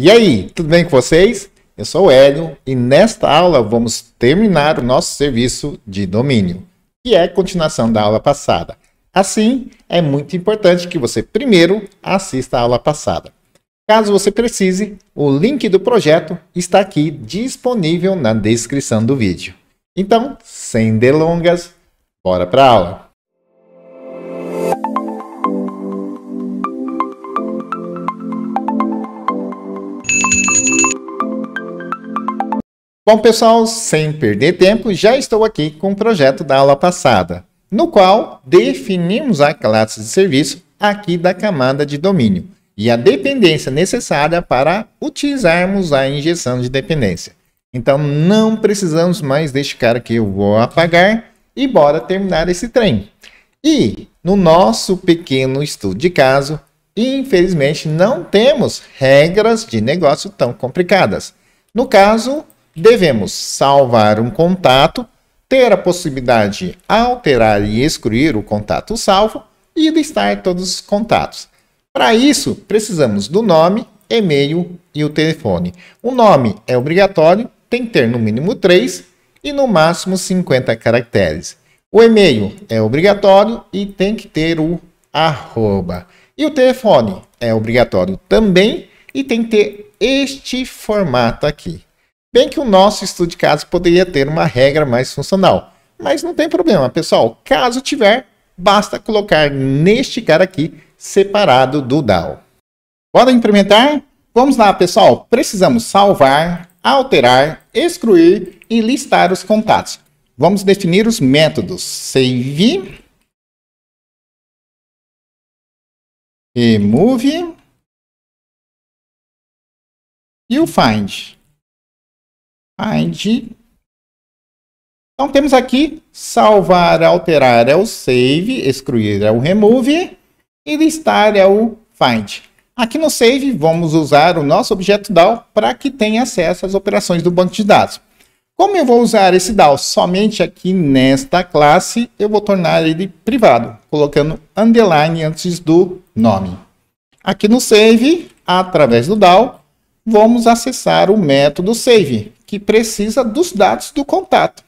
E aí, tudo bem com vocês? Eu sou o Hélio e nesta aula vamos terminar o nosso serviço de domínio, que é a continuação da aula passada. Assim, é muito importante que você primeiro assista a aula passada. Caso você precise, o link do projeto está aqui disponível na descrição do vídeo. Então, sem delongas, bora para a aula! Bom, pessoal, sem perder tempo, já estou aqui com o projeto da aula passada, no qual definimos a classe de serviço aqui da camada de domínio e a dependência necessária para utilizarmos a injeção de dependência. Então, não precisamos mais deste cara que eu vou apagar e bora terminar esse trem. E no nosso pequeno estudo de caso, infelizmente não temos regras de negócio tão complicadas. No caso, devemos salvar um contato, ter a possibilidade de alterar e excluir o contato salvo e listar todos os contatos. Para isso, precisamos do nome, e-mail e o telefone. O nome é obrigatório, tem que ter no mínimo 3 e no máximo 50 caracteres. O e-mail é obrigatório e tem que ter o arroba. E o telefone é obrigatório também e tem que ter este formato aqui. Bem que o nosso estudo de caso poderia ter uma regra mais funcional, mas não tem problema, pessoal. Caso tiver, basta colocar neste cara aqui, separado do DAO. Bora implementar? Vamos lá, pessoal. Precisamos salvar, alterar, excluir e listar os contatos. Vamos definir os métodos save, remove e o find. Find. Então temos aqui salvar, alterar é o save, excluir é o remove e listar é o find. Aqui no save vamos usar o nosso objeto DAO para que tenha acesso às operações do banco de dados. Como eu vou usar esse DAO somente aqui nesta classe, eu vou tornar ele privado, colocando underline antes do nome. Aqui no save, através do DAO, vamos acessar o método save, que precisa dos dados do contato.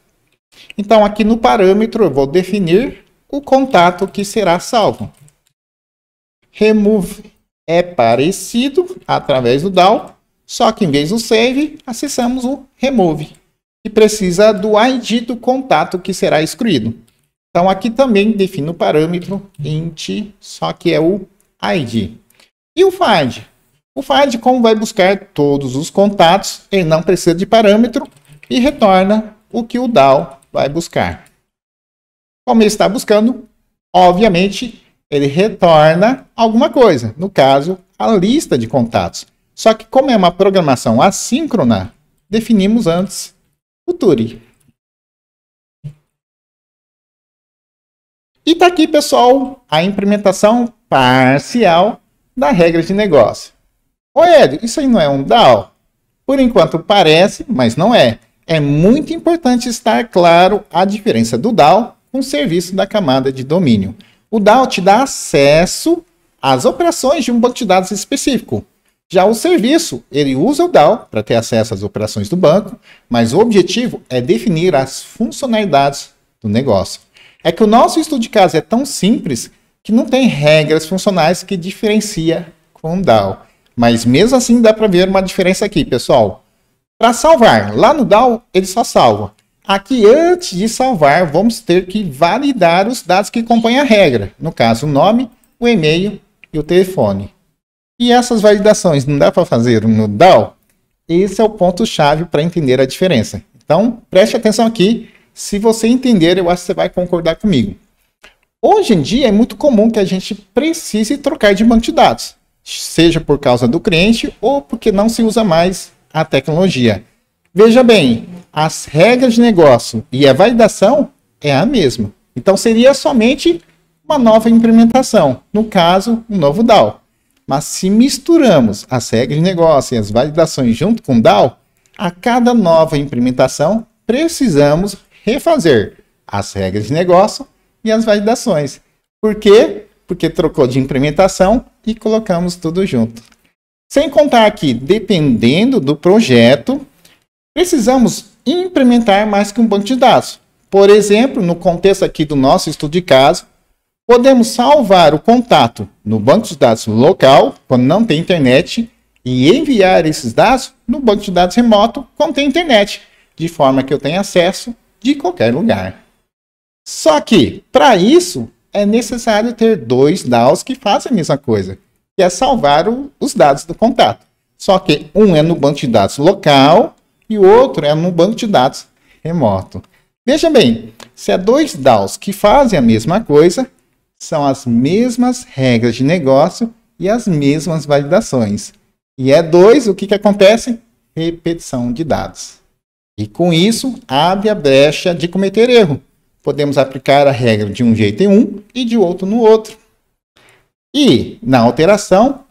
Então, aqui no parâmetro, eu vou definir o contato que será salvo. Remove é parecido através do DAO, só que em vez do save, acessamos o remove, que precisa do ID do contato que será excluído. Então, aqui também defino o parâmetro int, só que é o ID. E o find? O FindCom vai buscar todos os contatos, ele não precisa de parâmetro e retorna o que o DAO vai buscar. Como ele está buscando, obviamente, ele retorna alguma coisa, no caso, a lista de contatos. Só que como é uma programação assíncrona, definimos antes o Turi. E está aqui, pessoal, a implementação parcial da regra de negócio. Ô Ed, isso aí não é um DAO? Por enquanto parece, mas não é. É muito importante estar claro a diferença do DAO com o serviço da camada de domínio. O DAO te dá acesso às operações de um banco de dados específico. Já o serviço, ele usa o DAO para ter acesso às operações do banco, mas o objetivo é definir as funcionalidades do negócio. É que o nosso estudo de caso é tão simples que não tem regras funcionais que diferencia com o DAO. Mas mesmo assim dá para ver uma diferença aqui, pessoal. Para salvar, lá no DAO ele só salva. Aqui, antes de salvar, vamos ter que validar os dados que compõem a regra. No caso, o nome, o e-mail e o telefone. E essas validações não dá para fazer no DAO? Esse é o ponto-chave para entender a diferença. Então, preste atenção aqui. Se você entender, eu acho que você vai concordar comigo. Hoje em dia, é muito comum que a gente precise trocar de banco de dados seja por causa do cliente ou porque não se usa mais a tecnologia. Veja bem, as regras de negócio e a validação é a mesma. Então seria somente uma nova implementação, no caso, um novo DAO. Mas se misturamos as regras de negócio e as validações junto com o DAO, a cada nova implementação precisamos refazer as regras de negócio e as validações. Porque porque trocou de implementação e colocamos tudo junto. Sem contar que, dependendo do projeto, precisamos implementar mais que um banco de dados. Por exemplo, no contexto aqui do nosso estudo de caso, podemos salvar o contato no banco de dados local, quando não tem internet, e enviar esses dados no banco de dados remoto, quando tem internet, de forma que eu tenha acesso de qualquer lugar. Só que, para isso, é necessário ter dois DAOs que façam a mesma coisa, que é salvar o, os dados do contato. Só que um é no banco de dados local e o outro é no banco de dados remoto. Veja bem, se é dois DAOs que fazem a mesma coisa, são as mesmas regras de negócio e as mesmas validações. E é dois, o que, que acontece? Repetição de dados. E com isso, abre a brecha de cometer erro podemos aplicar a regra de um jeito em um e de outro no outro. E, na alteração,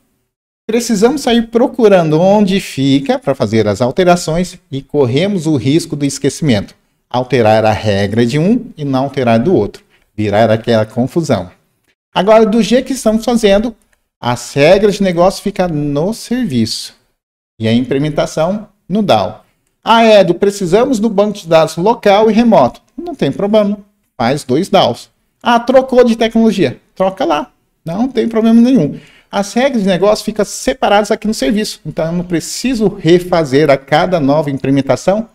precisamos sair procurando onde fica para fazer as alterações e corremos o risco do esquecimento. Alterar a regra de um e não alterar do outro. Virar aquela confusão. Agora, do jeito que estamos fazendo, as regras de negócio ficam no serviço e a implementação no DAO. Ah, Edu, precisamos do banco de dados local e remoto. Não tem problema. Faz dois DAOs. Ah, trocou de tecnologia. Troca lá. Não tem problema nenhum. As regras de negócio ficam separadas aqui no serviço. Então, eu não preciso refazer a cada nova implementação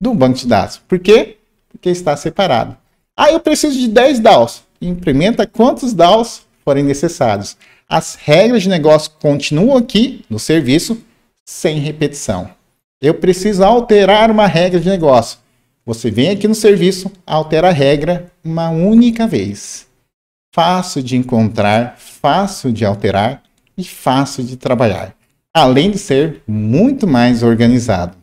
do banco de dados. Por quê? Porque está separado. Ah, eu preciso de 10 DAOs. Implementa quantos DAOs forem necessários. As regras de negócio continuam aqui no serviço sem repetição. Eu preciso alterar uma regra de negócio. Você vem aqui no serviço, altera a regra uma única vez. Fácil de encontrar, fácil de alterar e fácil de trabalhar, além de ser muito mais organizado.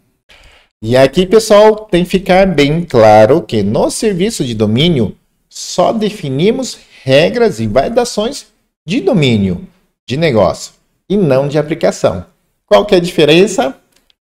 E aqui, pessoal, tem que ficar bem claro que no serviço de domínio só definimos regras e validações de domínio de negócio e não de aplicação. Qual que é a diferença?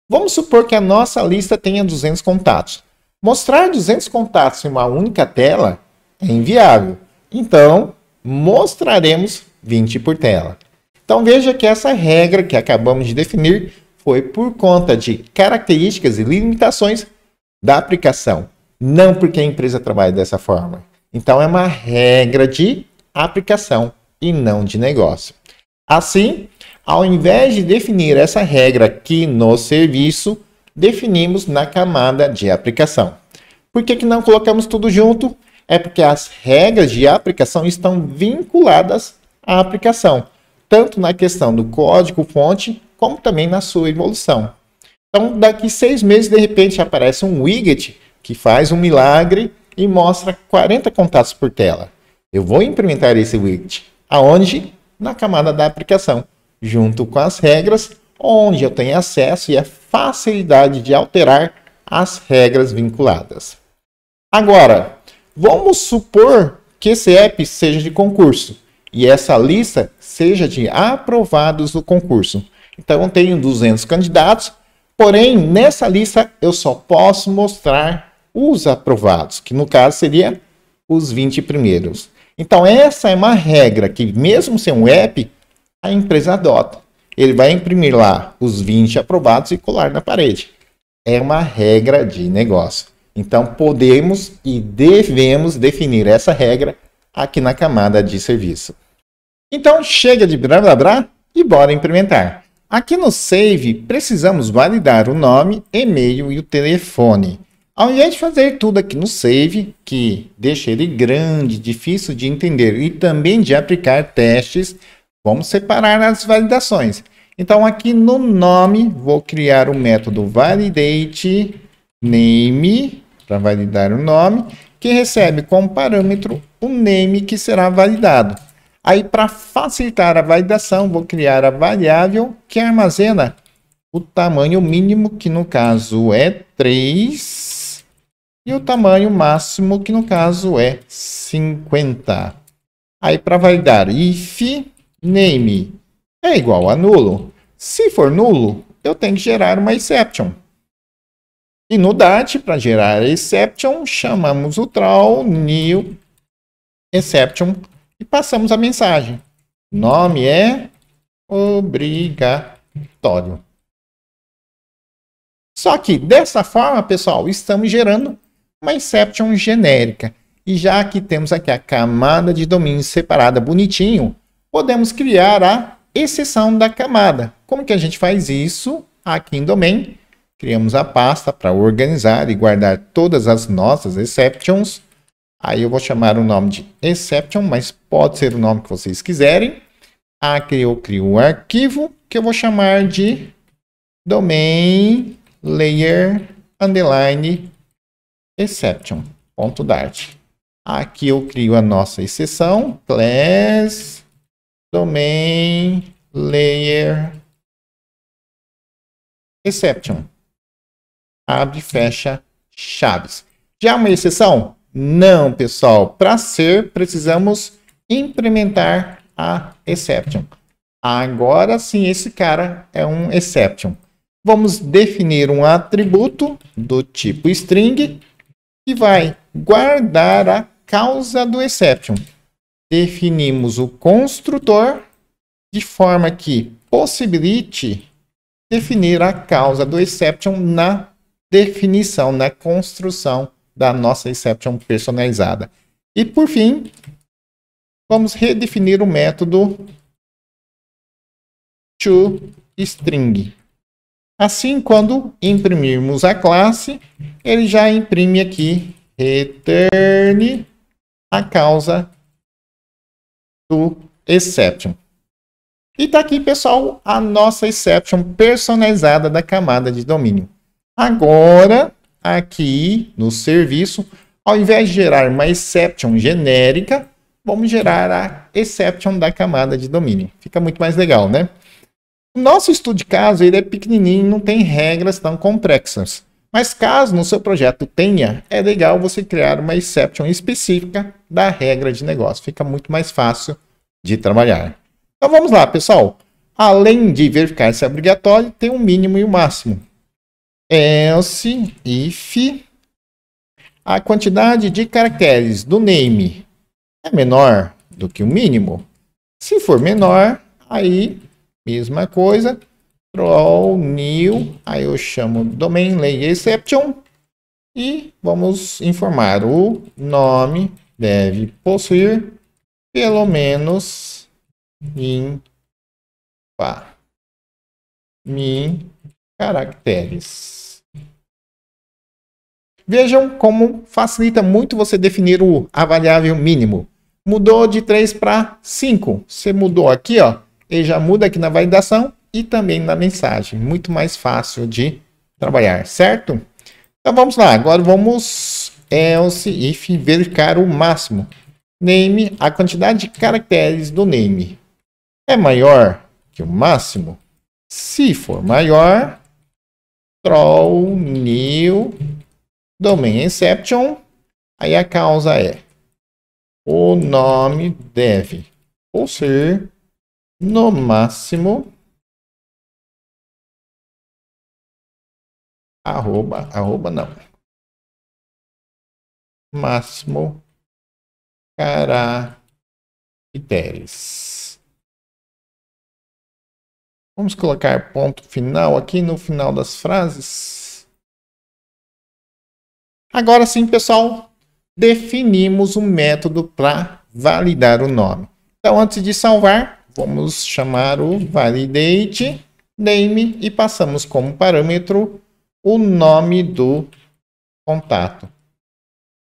Vamos supor que a nossa lista tenha 200 contatos. Mostrar 200 contatos em uma única tela é inviável. Então, mostraremos 20 por tela. Então veja que essa regra que acabamos de definir foi por conta de características e limitações da aplicação, não porque a empresa trabalha dessa forma. Então é uma regra de aplicação e não de negócio. Assim, ao invés de definir essa regra aqui no serviço, definimos na camada de aplicação. Por que, que não colocamos tudo junto? É porque as regras de aplicação estão vinculadas à aplicação, tanto na questão do código-fonte, como também na sua evolução. Então, daqui seis meses, de repente, aparece um widget que faz um milagre e mostra 40 contatos por tela. Eu vou implementar esse widget. Aonde? Na camada da aplicação, junto com as regras onde eu tenho acesso e a facilidade de alterar as regras vinculadas. Agora, vamos supor que esse app seja de concurso e essa lista seja de aprovados do concurso. Então, eu tenho 200 candidatos, porém, nessa lista eu só posso mostrar os aprovados, que no caso seria os 20 primeiros. Então, essa é uma regra que, mesmo sem um app, a empresa adota. Ele vai imprimir lá os 20 aprovados e colar na parede. É uma regra de negócio. Então podemos e devemos definir essa regra aqui na camada de serviço. Então chega de blá blá blá e bora implementar. Aqui no Save, precisamos validar o nome, e-mail e o telefone. Ao invés de fazer tudo aqui no Save, que deixa ele grande, difícil de entender e também de aplicar testes, Vamos separar as validações. Então, aqui no nome, vou criar o método validate name para validar o nome, que recebe como parâmetro o name que será validado. Aí, para facilitar a validação, vou criar a variável que armazena o tamanho mínimo, que no caso é 3, e o tamanho máximo, que no caso é 50. Aí, para validar if, name é igual a nulo. Se for nulo, eu tenho que gerar uma exception. E no DAT, para gerar a exception, chamamos o tral new exception e passamos a mensagem. Nome é obrigatório. Só que dessa forma, pessoal, estamos gerando uma exception genérica. E já que temos aqui a camada de domínio separada bonitinho, podemos criar a exceção da camada. Como que a gente faz isso aqui em Domain? Criamos a pasta para organizar e guardar todas as nossas exceptions. Aí eu vou chamar o nome de exception, mas pode ser o nome que vocês quiserem. Aqui eu crio um arquivo que eu vou chamar de domain layer underline exception.dart. Aqui eu crio a nossa exceção, class domain layer exception. Abre e fecha chaves. Já uma exceção? Não, pessoal. Para ser, precisamos implementar a exception. Agora sim, esse cara é um exception. Vamos definir um atributo do tipo string que vai guardar a causa do exception definimos o construtor de forma que possibilite definir a causa do exception na definição, na construção da nossa exception personalizada. E por fim, vamos redefinir o método toString. Assim, quando imprimirmos a classe, ele já imprime aqui return a causa do Exception. E está aqui, pessoal, a nossa exception personalizada da camada de domínio. Agora, aqui no serviço, ao invés de gerar uma exception genérica, vamos gerar a exception da camada de domínio. Fica muito mais legal, né? nosso estudo de caso ele é pequenininho, não tem regras tão complexas. Mas caso no seu projeto tenha, é legal você criar uma exception específica da regra de negócio. Fica muito mais fácil de trabalhar. Então vamos lá, pessoal. Além de verificar se é obrigatório, tem um mínimo e o um máximo. Else, if a quantidade de caracteres do name é menor do que o mínimo. Se for menor, aí mesma coisa. Ctrl new, aí eu chamo domain layer exception e vamos informar o nome deve possuir pelo menos min, pá, min caracteres. Vejam como facilita muito você definir o, a variável mínimo. Mudou de 3 para 5. Você mudou aqui, ó. Ele já muda aqui na validação e também na mensagem. Muito mais fácil de trabalhar, certo? Então vamos lá, agora vamos else é, if verificar o máximo. Name, a quantidade de caracteres do name é maior que o máximo? Se for maior, troll new domain exception, aí a causa é o nome deve ou ser no máximo arroba, arroba não. Máximo caracteres. Vamos colocar ponto final aqui no final das frases. Agora sim, pessoal, definimos um método para validar o nome. Então, antes de salvar, vamos chamar o validate name e passamos como parâmetro o nome do contato.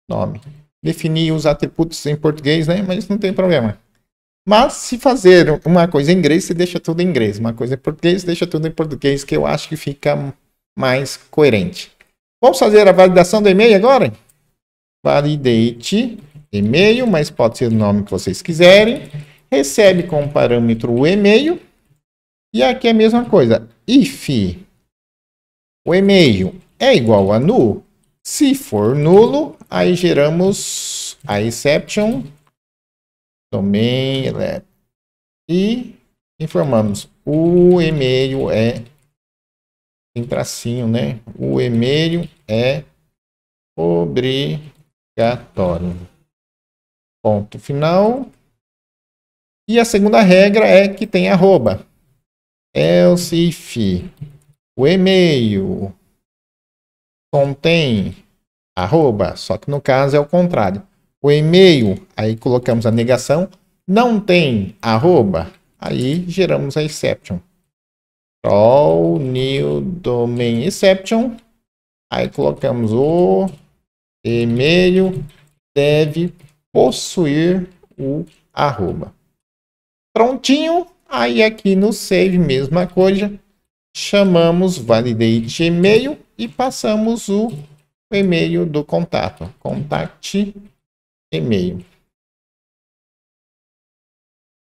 Nome. Definir os atributos em português, né? Mas não tem problema. Mas se fazer uma coisa em inglês, você deixa tudo em inglês. Uma coisa em português, deixa tudo em português, que eu acho que fica mais coerente. Vamos fazer a validação do e-mail agora? Validate e-mail, mas pode ser o nome que vocês quiserem. Recebe como parâmetro o e-mail. E aqui é a mesma coisa. If o e-mail é igual a null, se for nulo, aí geramos a exception domain lab e informamos o e-mail é em tracinho, né? O e-mail é obrigatório. Ponto final. E a segunda regra é que tem arroba. Else if o e-mail contém arroba, só que no caso é o contrário. O e-mail, aí colocamos a negação, não tem arroba, aí geramos a exception. All new domain exception, aí colocamos o e-mail deve possuir o arroba. Prontinho, aí aqui no save mesma coisa, chamamos validei Gmail e passamos o e-mail do contato, contact e-mail.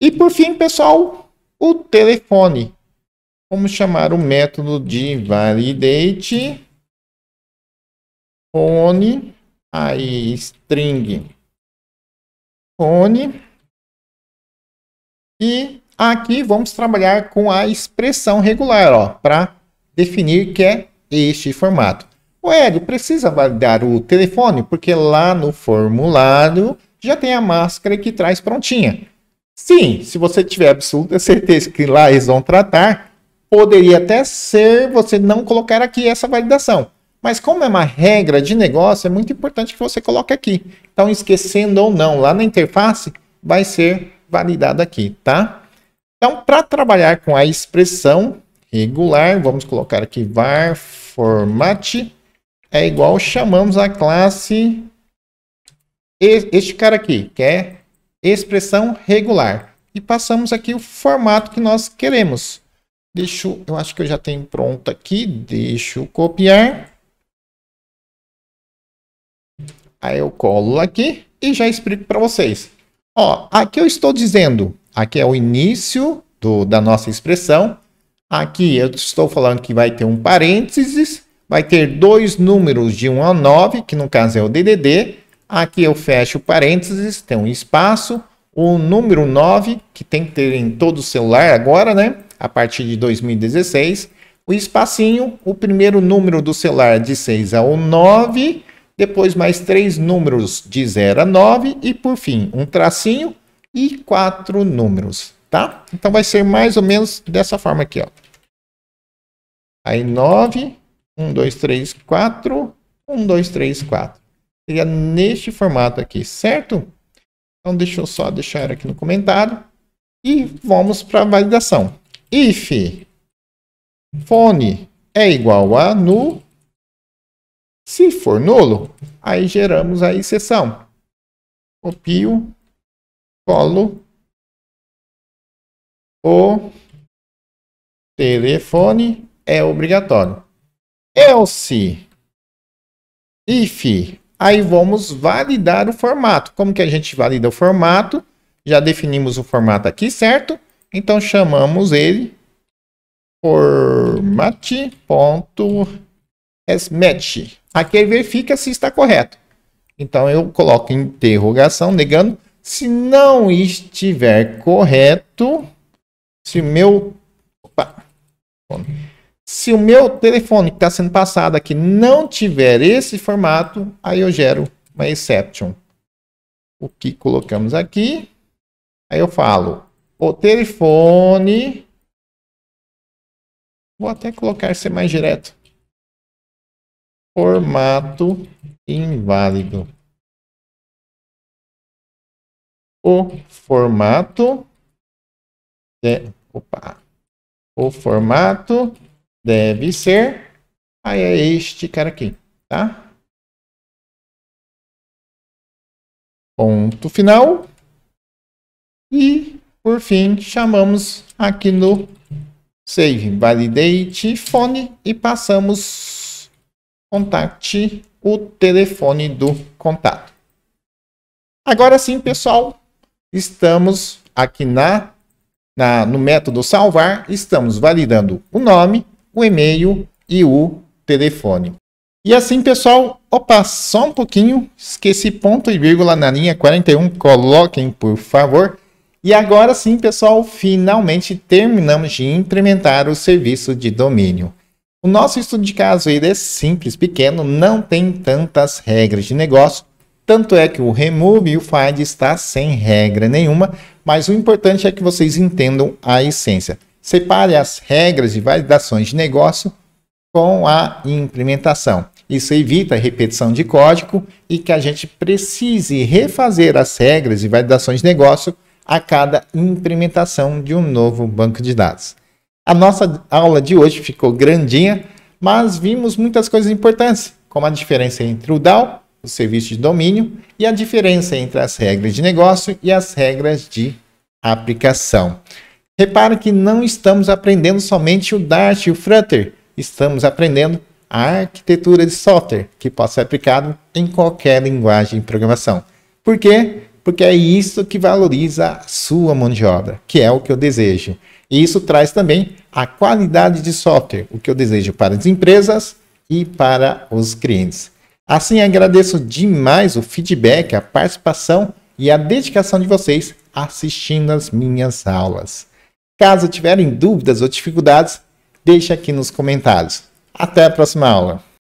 E por fim, pessoal, o telefone. Vamos chamar o método de validate phone aí string phone e Aqui vamos trabalhar com a expressão regular, para definir que é este formato. O Hélio precisa validar o telefone, porque lá no formulário já tem a máscara que traz prontinha. Sim, se você tiver absoluta certeza que lá eles vão tratar, poderia até ser você não colocar aqui essa validação. Mas como é uma regra de negócio, é muito importante que você coloque aqui. Então, esquecendo ou não, lá na interface, vai ser validado aqui, tá? Então, para trabalhar com a expressão regular, vamos colocar aqui var format é igual chamamos a classe este cara aqui, que é expressão regular. E passamos aqui o formato que nós queremos. Deixa eu, acho que eu já tenho pronto aqui, deixa eu copiar. Aí eu colo aqui e já explico para vocês. Ó, aqui eu estou dizendo Aqui é o início do, da nossa expressão. Aqui eu estou falando que vai ter um parênteses, vai ter dois números de 1 a 9, que no caso é o DDD. Aqui eu fecho parênteses, tem um espaço. O número 9, que tem que ter em todo o celular agora, né? A partir de 2016. O espacinho, o primeiro número do celular de 6 ao 9. Depois mais três números de 0 a 9. E por fim, um tracinho e quatro números, tá? Então vai ser mais ou menos dessa forma aqui, ó. Aí 9, 1, 2, 3, 4, 1, 2, 3, 4. Seria neste formato aqui, certo? Então deixa eu só deixar aqui no comentário. E vamos para a validação. If fone é igual a nu, se for nulo, aí geramos a exceção. Copio colo o telefone é obrigatório. Else, if, aí vamos validar o formato. Como que a gente valida o formato? Já definimos o formato aqui, certo? Então chamamos ele format.smatch. Aqui ele verifica se está correto. Então eu coloco interrogação negando se não estiver correto, se meu. Opa, se o meu telefone que está sendo passado aqui não tiver esse formato, aí eu gero uma exception. O que colocamos aqui. Aí eu falo, o telefone. Vou até colocar ser mais direto. Formato inválido o formato de, opa, o formato deve ser aí é este cara aqui, tá? Ponto final. E por fim, chamamos aqui no save, validate fone e passamos contact o telefone do contato. Agora sim, pessoal, estamos aqui na, na, no método salvar, estamos validando o nome, o e-mail e o telefone. E assim, pessoal, opa, só um pouquinho, esqueci ponto e vírgula na linha 41, coloquem por favor. E agora sim, pessoal, finalmente terminamos de implementar o serviço de domínio. O nosso estudo de caso ele é simples, pequeno, não tem tantas regras de negócio, tanto é que o remove e o find está sem regra nenhuma, mas o importante é que vocês entendam a essência. Separe as regras de validações de negócio com a implementação. Isso evita repetição de código e que a gente precise refazer as regras e validações de negócio a cada implementação de um novo banco de dados. A nossa aula de hoje ficou grandinha, mas vimos muitas coisas importantes, como a diferença entre o DAO o serviço de domínio e a diferença entre as regras de negócio e as regras de aplicação. Repare que não estamos aprendendo somente o Dart e o Flutter, estamos aprendendo a arquitetura de software que possa ser aplicado em qualquer linguagem de programação. Por quê? Porque é isso que valoriza a sua mão de obra, que é o que eu desejo. E isso traz também a qualidade de software, o que eu desejo para as empresas e para os clientes. Assim, agradeço demais o feedback, a participação e a dedicação de vocês assistindo as minhas aulas. Caso tiverem dúvidas ou dificuldades, deixe aqui nos comentários. Até a próxima aula!